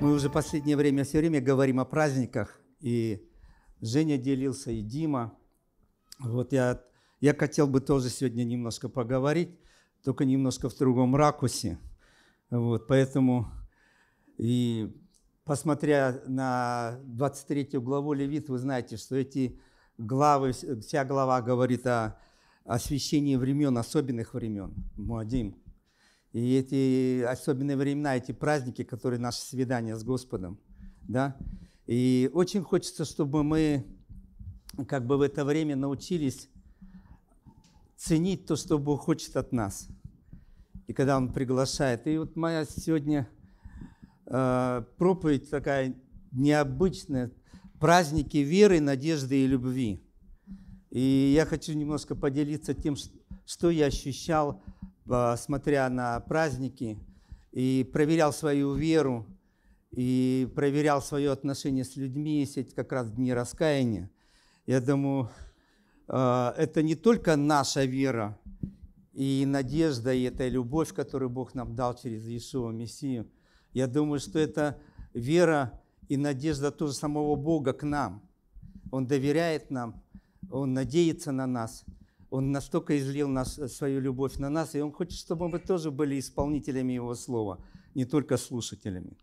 Мы уже последнее время все время говорим о праздниках, и Женя делился, и Дима. Вот я, я хотел бы тоже сегодня немножко поговорить, только немножко в другом ракурсе. Вот, поэтому и посмотря на 23 главу Левит, вы знаете, что эти главы, вся глава говорит о освящении времен, особенных времен, Муадим. И эти особенные времена, эти праздники, которые наши свидания с Господом, да. И очень хочется, чтобы мы как бы в это время научились ценить то, что Бог хочет от нас. И когда Он приглашает. И вот моя сегодня э, проповедь такая необычная, праздники веры, надежды и любви. И я хочу немножко поделиться тем, что я ощущал, а, смотря на праздники, и проверял свою веру, и проверял свое отношение с людьми, если это как раз дни раскаяния. Я думаю, а, это не только наша вера и надежда, и эта любовь, которую Бог нам дал через Иисуса Мессию. Я думаю, что это вера и надежда тоже самого Бога к нам. Он доверяет нам, Он надеется на нас, Он настолько излил нас, э, свою любовь на нас, и Он хочет, чтобы мы тоже были исполнителями Его Слова, не только слушателями.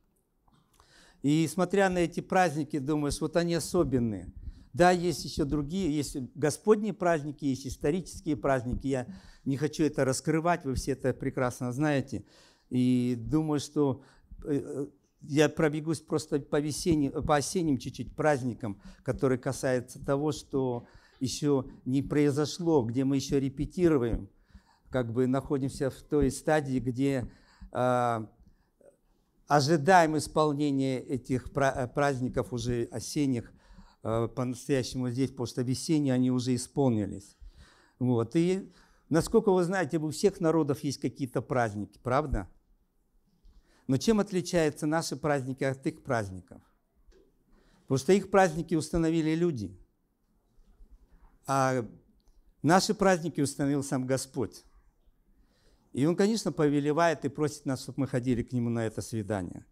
И смотря на эти праздники, думаешь, вот они особенные. Да, есть еще другие, есть Господние праздники, есть исторические праздники. Я не хочу это раскрывать, вы все это прекрасно знаете. И думаю, что э, э, я пробегусь просто по, весенним, по осенним чуть-чуть праздникам, которые касаются того, что еще не произошло, где мы еще репетируем, как бы находимся в той стадии, где э, ожидаем исполнения этих праздников уже осенних э, по-настоящему здесь, потому что весенние они уже исполнились. Вот. И насколько вы знаете, у всех народов есть какие-то праздники, правда? Но чем отличаются наши праздники от их праздников? Потому что их праздники установили люди, а наши праздники установил сам Господь. И Он, конечно, повелевает и просит нас, чтобы мы ходили к Нему на это свидание.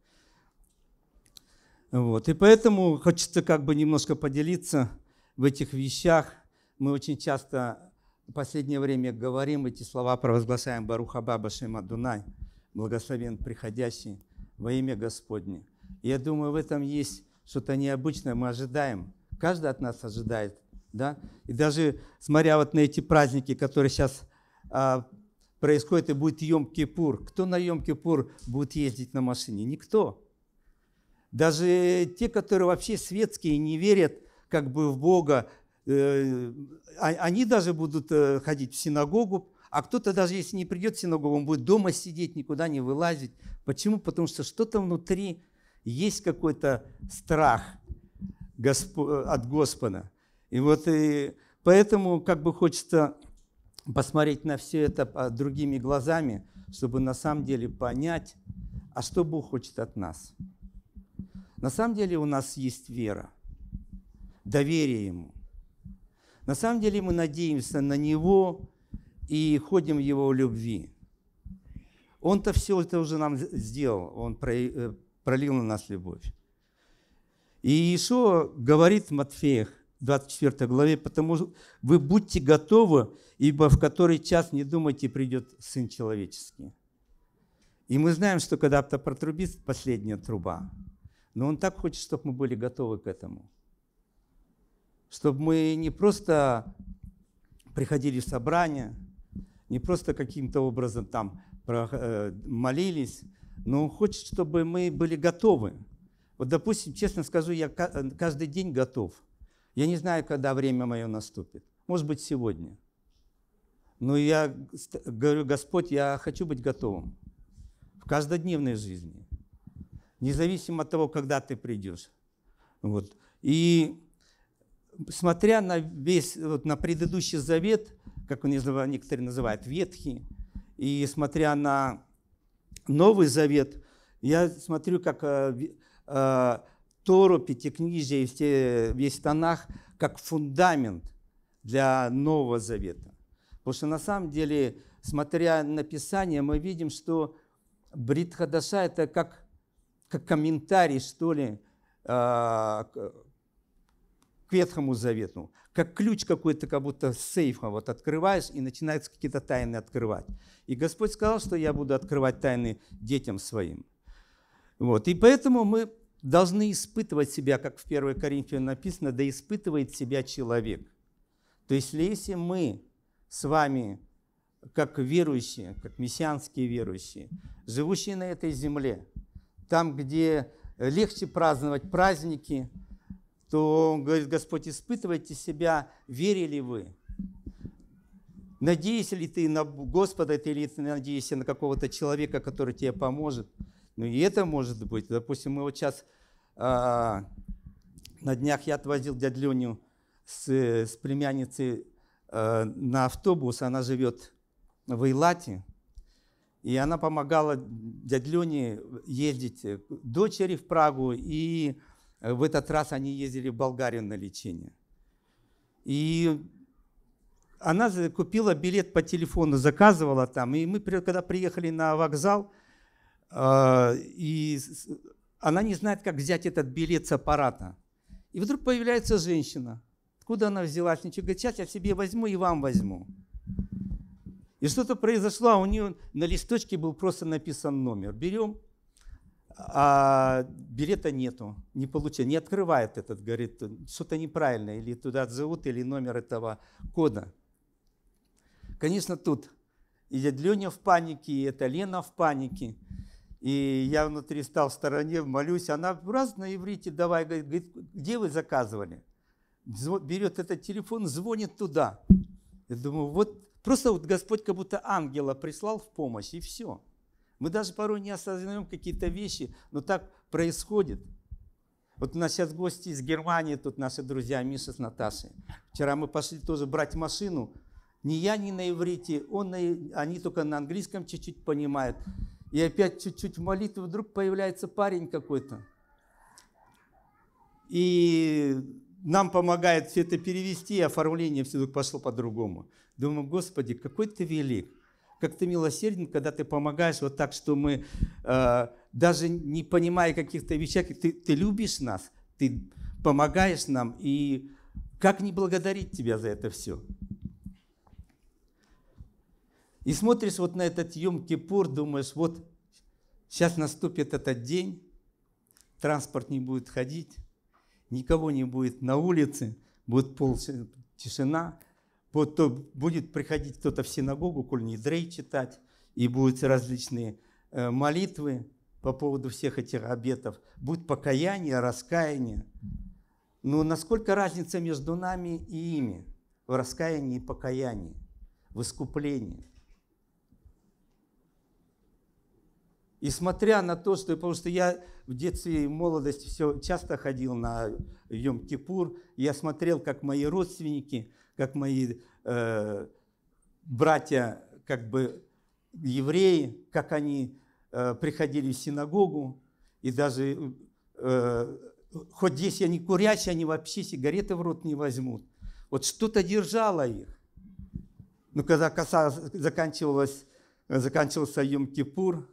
Вот. И поэтому хочется как бы немножко поделиться в этих вещах. Мы очень часто в последнее время говорим эти слова, провозглашаем Баруха Баба Шема Дунай – благословен приходящий во имя Господне. я думаю, в этом есть что-то необычное, мы ожидаем. Каждый от нас ожидает, да? И даже смотря вот на эти праздники, которые сейчас а, происходят, и будет Йом-Кипур. Кто на Йом-Кипур будет ездить на машине? Никто. Даже те, которые вообще светские, не верят как бы в Бога, э, а, они даже будут э, ходить в синагогу, а кто-то даже если не придет в синагогу, он будет дома сидеть, никуда не вылазить. Почему? Потому что что-то внутри есть какой-то страх от Господа. И вот и поэтому как бы хочется посмотреть на все это другими глазами, чтобы на самом деле понять, а что Бог хочет от нас. На самом деле у нас есть вера, доверие Ему. На самом деле мы надеемся на Него, и ходим в Его любви. Он-то все это уже нам сделал, Он э, пролил на нас любовь. И Иисус говорит в Матфеях, 24 главе, потому что вы будьте готовы, ибо в который час, не думайте, придет Сын Человеческий. И мы знаем, что когда-то протрубит последняя труба, но Он так хочет, чтобы мы были готовы к этому. Чтобы мы не просто приходили в собрание, не просто каким-то образом там э, молились, но Он хочет, чтобы мы были готовы. Вот, допустим, честно скажу, я э, каждый день готов. Я не знаю, когда время мое наступит. Может быть, сегодня. Но я говорю, Господь, я хочу быть готовым в каждодневной жизни, независимо от того, когда ты придешь. Вот. И смотря на весь, вот, на предыдущий завет – как некоторые называют, ветхий. И смотря на Новый Завет, я смотрю, как э, э, Тору, Пятикнижие и все, весь Танах как фундамент для Нового Завета. Потому что на самом деле, смотря на Писание, мы видим, что Брит Хадаша – это как, как комментарий, что ли, э, к Ветхому Завету как ключ какой-то, как будто сейфа вот открываешь, и начинаются какие-то тайны открывать. И Господь сказал, что я буду открывать тайны детям своим. Вот. И поэтому мы должны испытывать себя, как в 1 Коринфе написано, да испытывает себя человек. То есть если мы с вами, как верующие, как мессианские верующие, живущие на этой земле, там, где легче праздновать праздники – то, говорит Господь, испытывайте себя, верили вы. Надеешься ли ты на Господа, ты или ты надеешься на какого-то человека, который тебе поможет? Ну и это может быть. Допустим, мы вот сейчас а, на днях я отвозил дядю Леню с, с племянницей а, на автобус. Она живет в Эйлате. И она помогала дяде Лене ездить дочери в Прагу и Э, в этот раз они ездили в Болгарию на лечение. И она купила билет по телефону, заказывала там. И мы, когда приехали на вокзал, э, и она не знает, как взять этот билет с аппарата. И вдруг появляется женщина. Откуда она взялась? Ничего, говорит, сейчас я себе возьму и вам возьму. И что-то произошло, а у нее на листочке был просто написан номер. Берем, а билета нету, не получил, не открывает этот, говорит, что-то неправильно, или туда зовут, или номер этого кода. Конечно, тут и дядь Леня в панике, и это Лена в панике. И я внутри стал в стороне, молюсь. Она раз на иврите давай, говорит, где вы заказывали? Берет этот телефон, звонит туда. Я думаю, вот просто вот Господь как будто ангела прислал в помощь, и все. Мы даже порой не осознаем какие-то вещи, но так происходит. Вот у нас сейчас гости из Германии, тут наши друзья Миша с Наташей. Вчера мы пошли тоже брать машину. Ни я, ни на иврите, он они только на английском чуть-чуть понимают. И опять чуть-чуть в молитве вдруг появляется парень какой-то. И нам помогает все это перевести, оформление все пошло по-другому. Думаю, Господи, какой ты велик как ты милосерден, когда ты помогаешь вот так, что мы, э, даже не понимая каких-то вещей, ты, ты любишь нас, ты помогаешь нам, и как не благодарить тебя за это все? И смотришь вот на этот Йом-Кипур, думаешь, вот сейчас наступит этот день, транспорт не будет ходить, никого не будет на улице, будет полная тишина, вот, будет приходить кто-то в синагогу, коль не дрей читать, и будут различные э, молитвы по поводу всех этих обетов. Будет покаяние, раскаяние. Но насколько разница между нами и ими в раскаянии и покаянии, в искуплении? И смотря на то, что, потому что я в детстве и молодости все часто ходил на Йом-Кипур, я смотрел, как мои родственники – как мои э, братья, как бы евреи, как они э, приходили в синагогу, и даже э, хоть здесь я не курящий, они вообще сигареты в рот не возьмут. Вот что-то держало их. Но когда коса заканчивалась, заканчивался Йом-Кипур,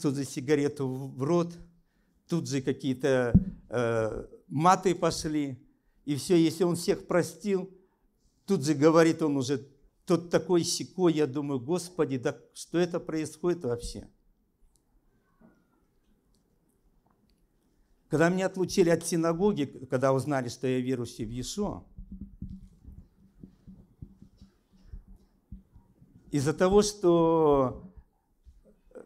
тут же сигарету в рот, тут же какие-то э, маты пошли и все, если он всех простил, тут же говорит он уже, тот такой секой, я думаю, Господи, да что это происходит вообще? Когда меня отлучили от синагоги, когда узнали, что я верующий в Иешуа, из-за того, что э,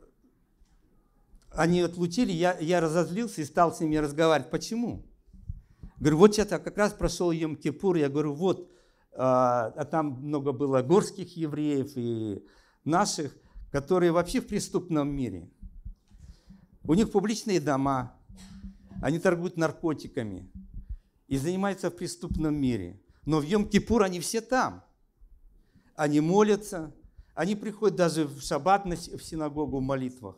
они отлучили, я, я разозлился и стал с ними разговаривать. Почему? Говорю, вот сейчас как раз прошел Йом-Кипур, я говорю, вот, а, а там много было горских евреев и наших, которые вообще в преступном мире. У них публичные дома, они торгуют наркотиками и занимаются в преступном мире. Но в Йом-Кипур они все там. Они молятся, они приходят даже в шаббат в синагогу в молитвах.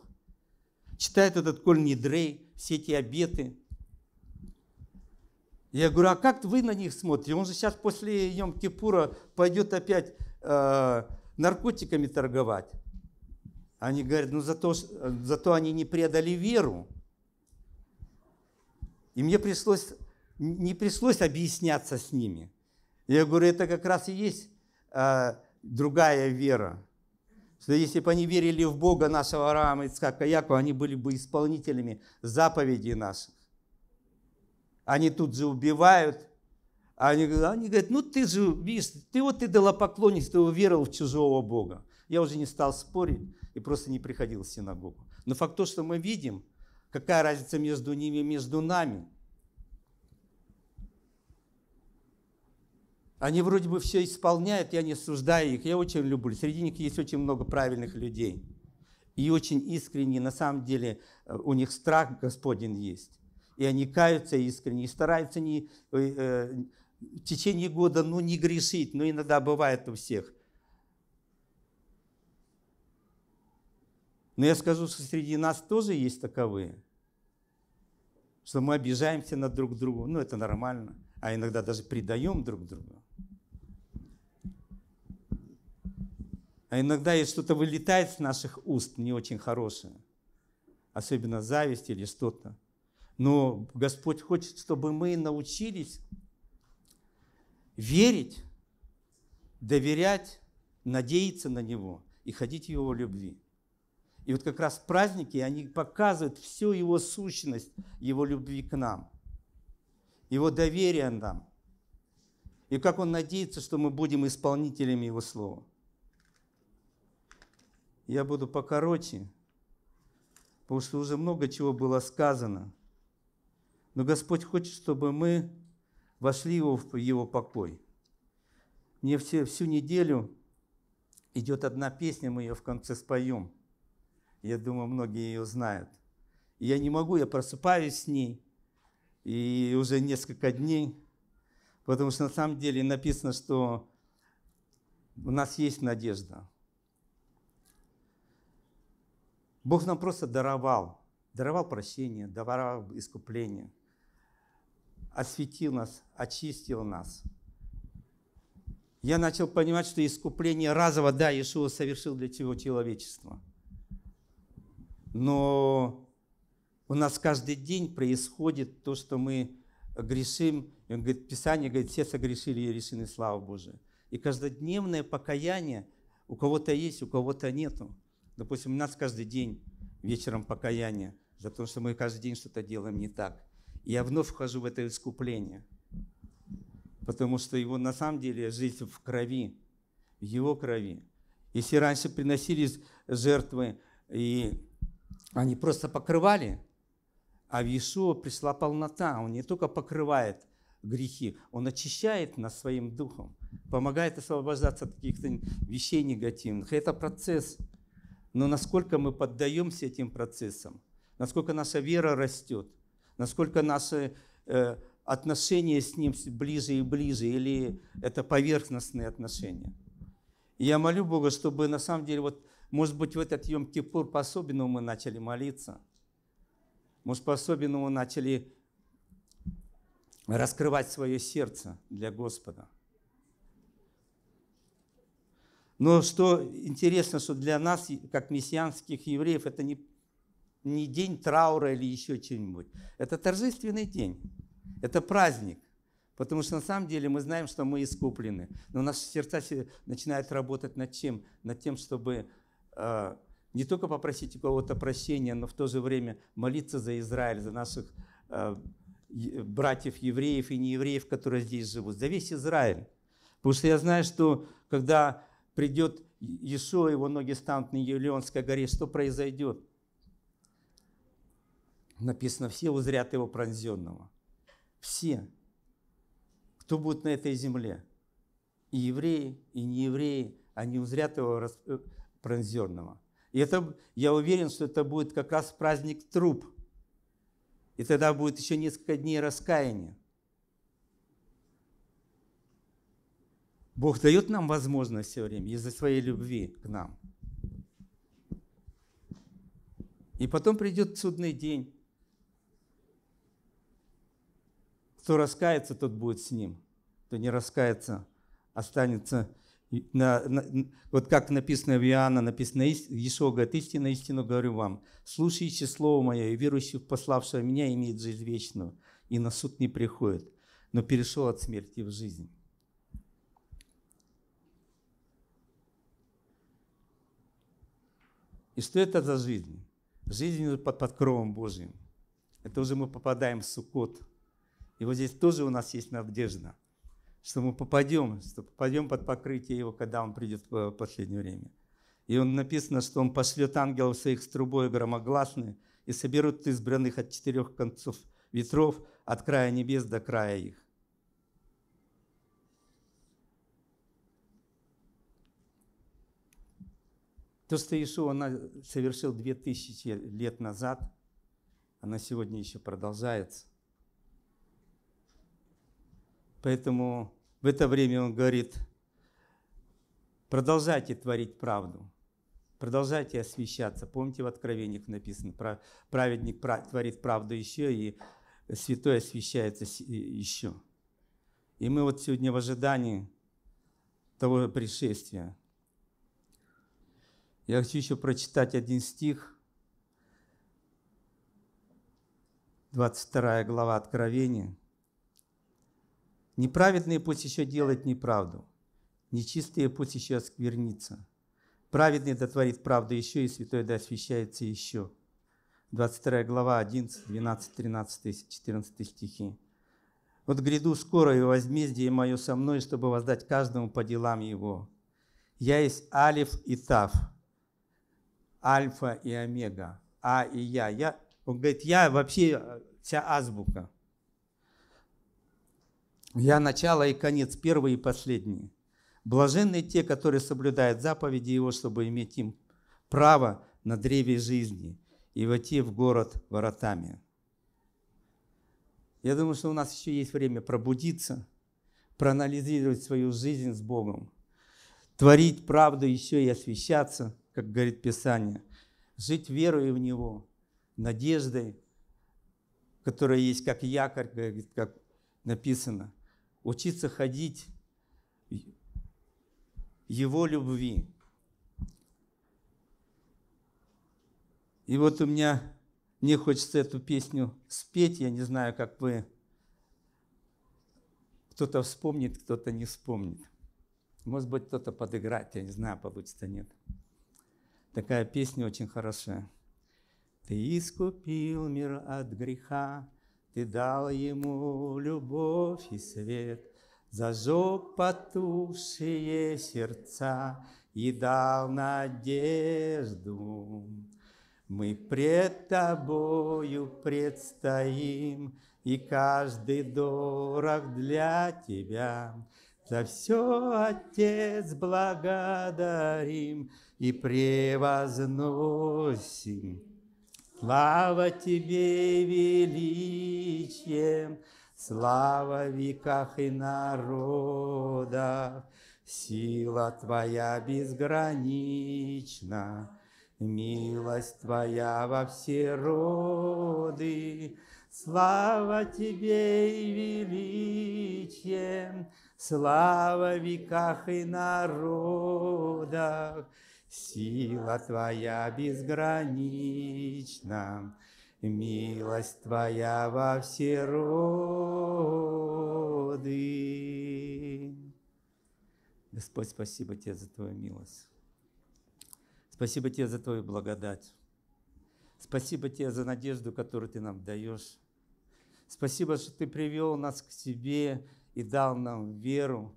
Читают этот коль нидрей, все эти обеты – я говорю, а как вы на них смотрите? Он же сейчас после Йом-Кипура пойдет опять э, наркотиками торговать. Они говорят, ну зато, зато они не предали веру. И мне пришлось, не пришлось объясняться с ними. Я говорю, это как раз и есть э, другая вера. Что если бы они верили в Бога нашего Авраама, Ицхака, Якова, они были бы исполнителями заповедей наших. Они тут же убивают. Они, они говорят, ну ты же, видишь, ты вот ты поклонник, ты уверовал в чужого Бога. Я уже не стал спорить и просто не приходил в синагогу. Но факт то, что мы видим, какая разница между ними и между нами. Они вроде бы все исполняют, я не осуждаю их, я очень люблю. Среди них есть очень много правильных людей. И очень искренне, на самом деле, э, у них страх Господень есть и они каются искренне, и стараются не, э, э, в течение года ну, не грешить, но иногда бывает у всех. Но я скажу, что среди нас тоже есть таковые, что мы обижаемся на друг друга, ну это нормально, а иногда даже предаем друг другу, А иногда есть что-то вылетает с наших уст не очень хорошее, особенно зависть или что-то. Но Господь хочет, чтобы мы научились верить, доверять, надеяться на Него и ходить в Его любви. И вот как раз праздники, они показывают всю Его сущность, Его любви к нам, Его доверие нам. И как Он надеется, что мы будем исполнителями Его Слова. Я буду покороче, потому что уже много чего было сказано – но Господь хочет, чтобы мы вошли в его покой. Мне все, всю неделю идет одна песня, мы ее в конце споем. Я думаю, многие ее знают. я не могу, я просыпаюсь с ней, и уже несколько дней, потому что на самом деле написано, что у нас есть надежда. Бог нам просто даровал, даровал прощение, даровал искупление осветил нас, очистил нас. Я начал понимать, что искупление разово, да, Иешуа совершил для всего человечества. Но у нас каждый день происходит то, что мы грешим. И он говорит, Писание говорит, все согрешили и решены слава Божия. И каждодневное покаяние у кого-то есть, у кого-то нету. Допустим, у нас каждый день вечером покаяние за то, что мы каждый день что-то делаем не так я вновь вхожу в это искупление. Потому что его на самом деле жизнь в крови, в его крови. Если раньше приносились жертвы, и они просто покрывали, а в Иешуа пришла полнота. Он не только покрывает грехи, он очищает нас своим духом, помогает освобождаться от каких-то вещей негативных. Это процесс. Но насколько мы поддаемся этим процессам, насколько наша вера растет, насколько наши э, отношения с Ним ближе и ближе, или это поверхностные отношения. И я молю Бога, чтобы на самом деле, вот, может быть, в этот Йом-Кипур по-особенному мы начали молиться, может, по-особенному начали раскрывать свое сердце для Господа. Но что интересно, что для нас, как мессианских евреев, это не, не день траура или еще чего-нибудь. Это торжественный день, это праздник. Потому что на самом деле мы знаем, что мы искуплены. Но наши сердца начинают работать над чем? Над тем, чтобы э, не только попросить у кого-то прощения, но в то же время молиться за Израиль, за наших э, братьев евреев и неевреев, которые здесь живут, за весь Израиль. Потому что я знаю, что когда придет Иешуа, его ноги станут на Елеонской горе, что произойдет? Написано, все узрят его пронзенного. Все. Кто будет на этой земле? И евреи, и неевреи, они узрят его э, пронзенного. И это, я уверен, что это будет как раз праздник труп. И тогда будет еще несколько дней раскаяния. Бог дает нам возможность все время из-за своей любви к нам. И потом придет судный день. Кто раскается, тот будет с ним. Кто не раскается, останется... На, на, вот как написано в Иоанна, написано, Иешуа говорит, истинно, истину говорю вам, слушающий слово мое и верующий в пославшего меня имеет жизнь вечную, и на суд не приходит, но перешел от смерти в жизнь. И что это за жизнь? Жизнь под, под кровом Божьим. Это уже мы попадаем в Суккот – и вот здесь тоже у нас есть надежда, что мы попадем, что попадем под покрытие его, когда он придет в э, последнее время. И он написано, что он пошлет ангелов своих с трубой громогласные и соберут избранных от четырех концов ветров, от края небес до края их. То, что Иешуа совершил две тысячи лет назад, она сегодня еще продолжается. Поэтому в это время он говорит, продолжайте творить правду, продолжайте освещаться. Помните, в Откровениях написано, праведник творит правду еще, и святой освещается еще. И мы вот сегодня в ожидании того пришествия. Я хочу еще прочитать один стих, 22 глава Откровения – Неправедные пусть еще делают неправду, нечистые пусть еще осквернится. Праведный дотворит правду еще, и святой да освящается еще. 22 глава 11, 12, 13, 14 стихи. «Вот гряду скоро, и возмездие мое со мной, чтобы воздать каждому по делам его. Я есть Алиф и Тав, Альфа и Омега, А и Я». я он говорит, я вообще э, вся азбука – я начало и конец, первый и последний. Блаженны те, которые соблюдают заповеди Его, чтобы иметь им право на древе жизни и войти в город воротами. Я думаю, что у нас еще есть время пробудиться, проанализировать свою жизнь с Богом, творить правду еще и освещаться, как говорит Писание, жить верой в Него, надеждой, которая есть как якорь, как написано, учиться ходить Его любви. И вот у меня, не хочется эту песню спеть, я не знаю, как вы, кто-то вспомнит, кто-то не вспомнит. Может быть, кто-то подыграть, я не знаю, получится, нет. Такая песня очень хорошая. Ты искупил мир от греха, ты дал ему любовь и свет, Зажег потухшие сердца И дал надежду. Мы пред тобою предстоим, И каждый дорог для тебя. За все, Отец, благодарим и превозносим. Слава Тебе, величие, слава в веках и народов. Сила Твоя безгранична, милость Твоя во все роды. Слава Тебе величие, слава в веках и народах. Сила Твоя безгранична, Милость Твоя во все роды. Господь, спасибо Тебе за Твою милость. Спасибо Тебе за Твою благодать. Спасибо Тебе за надежду, которую Ты нам даешь. Спасибо, что Ты привел нас к себе и дал нам веру,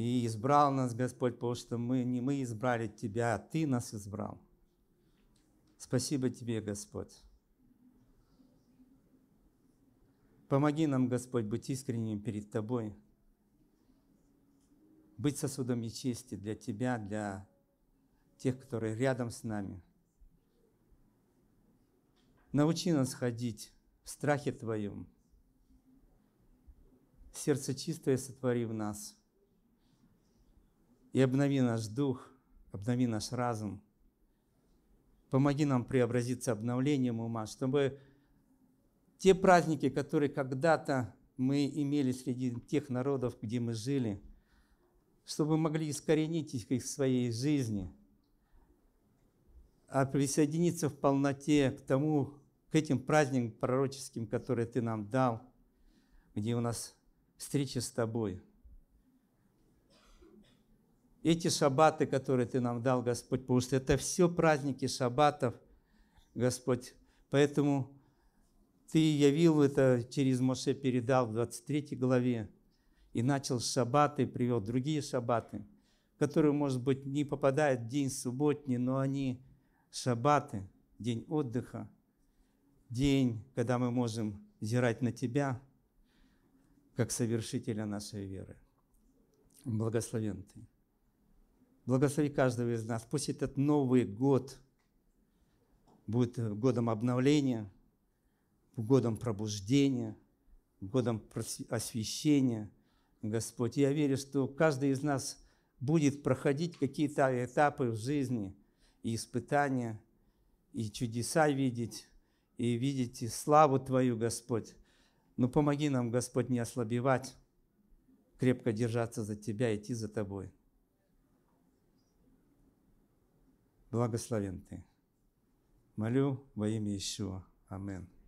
и избрал нас Господь, потому что мы не мы избрали Тебя, а Ты нас избрал. Спасибо Тебе, Господь. Помоги нам, Господь, быть искренним перед Тобой, быть сосудом чести для Тебя, для тех, которые рядом с нами. Научи нас ходить в страхе Твоем. Сердце чистое сотвори в нас – и обнови наш дух, обнови наш разум. Помоги нам преобразиться обновлением ума, чтобы те праздники, которые когда-то мы имели среди тех народов, где мы жили, чтобы могли искоренить их в своей жизни, а присоединиться в полноте к тому, к этим праздникам пророческим, которые Ты нам дал, где у нас встреча с Тобой – эти шаббаты, которые Ты нам дал, Господь, потому что это все праздники шаббатов, Господь. Поэтому Ты явил это через Моше, передал в 23 главе и начал с шаббаты, привел другие шаббаты, которые, может быть, не попадают в день субботний, но они шаббаты, день отдыха, день, когда мы можем взирать на Тебя, как совершителя нашей веры. Благословен Ты. Благослови каждого из нас. Пусть этот Новый год будет годом обновления, годом пробуждения, годом освящения. Господь, я верю, что каждый из нас будет проходить какие-то этапы в жизни и испытания, и чудеса видеть, и видеть и славу Твою, Господь. Но помоги нам, Господь, не ослабевать, крепко держаться за Тебя, идти за Тобой. Благословен Ты. Молю во имя Ишуа. Аминь.